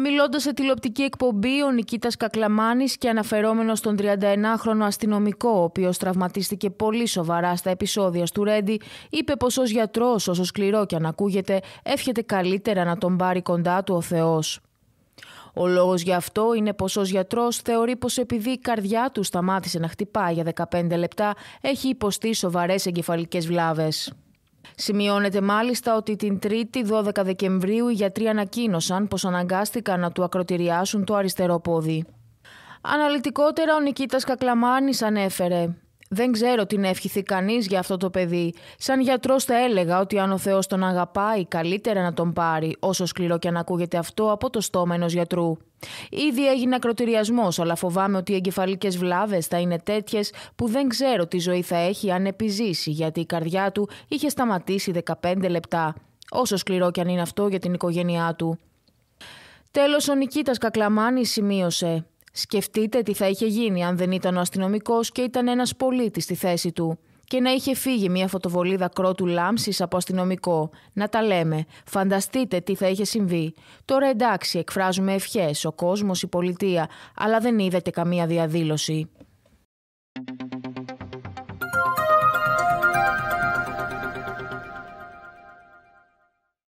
Μιλώντας σε τηλεοπτική εκπομπή, ο Νικήτας Κακλαμάνης και αναφερόμενος στον 31χρονο αστυνομικό, ο οποίος τραυματίστηκε πολύ σοβαρά στα επεισόδια του Ρέντι, είπε πως ως γιατρός, όσο σκληρό και αν ακούγεται, εύχεται καλύτερα να τον πάρει κοντά του ο Θεός. Ο λόγος για αυτό είναι πως ως γιατρός θεωρεί πως επειδή η καρδιά του σταμάτησε να χτυπάει για 15 λεπτά, έχει υποστεί σοβαρές εγκεφαλικές βλάβες. Σημειώνεται μάλιστα ότι την 3η 12 Δεκεμβρίου οι γιατροί ανακοίνωσαν πως αναγκάστηκαν να του ακροτηριάσουν το αριστερό πόδι. Αναλυτικότερα ο Νικήτας Κακλαμάνης ανέφερε δεν ξέρω τι να ευχηθεί κανείς για αυτό το παιδί. Σαν γιατρός θα έλεγα ότι αν ο Θεός τον αγαπάει, καλύτερα να τον πάρει, όσο σκληρό και αν ακούγεται αυτό από το στόμα ενός γιατρού. Ήδη έγινε ακροτηριασμός, αλλά φοβάμαι ότι οι εγκεφαλικές βλάβες θα είναι τέτοιες που δεν ξέρω τι ζωή θα έχει αν επιζήσει, γιατί η καρδιά του είχε σταματήσει 15 λεπτά. Όσο σκληρό κι αν είναι αυτό για την οικογένειά του. Τέλος, ο Νικήτας Κακλαμάνης σημείωσε Σκεφτείτε τι θα είχε γίνει αν δεν ήταν ο αστυνομικός και ήταν ένας πολίτης στη θέση του. Και να είχε φύγει μια φωτοβολίδα κρότου λάμψης από αστυνομικό. Να τα λέμε. Φανταστείτε τι θα είχε συμβεί. Τώρα εντάξει, εκφράζουμε ευχές, ο κόσμος, η πολιτεία, αλλά δεν είδατε καμία διαδήλωση.